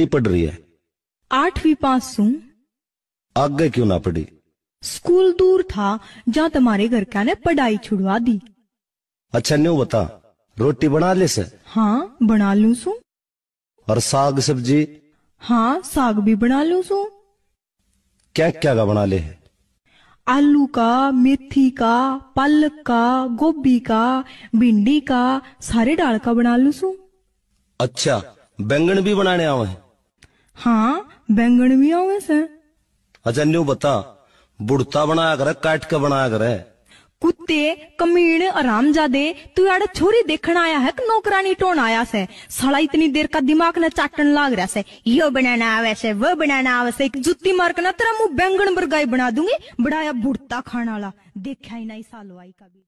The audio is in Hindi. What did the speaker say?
नहीं पढ़ रही है आठवीं पास हूँ आगे क्यों ना पढ़ी स्कूल दूर था जहाँ तुम्हारे घर का ने पढ़ाई छुड़वा दी अच्छा न्यू बता रोटी बना ले से हाँ बना लू सू और साग सब्जी हाँ साग भी बना लू सू क्या क्या का बना ले है आलू का मेथी का पालक का गोभी का भिंडी का सारे डाल का बना लू सू अच्छा बैंगन भी बनाने आवा है हाँ बैंगन भी आवे से अजन्यू अच्छा, बता बुढ़ता बनाया करे काट के बनाया करे कुत्ते कमीण आराम जादे तू यार छोरी देखण आया है नौकरानी टोन आया से सड़ा इतनी देर का दिमाग न चाटन लाग रहा से यो बनाना आवे से वो बनाना आवे से एक जुत्ती मार के ना तेरा मुंह बैंगन बरगाई बना दूंगी बड़ा या बुढ़ता खाना वाला देखा ही नहीं सालो आई कभी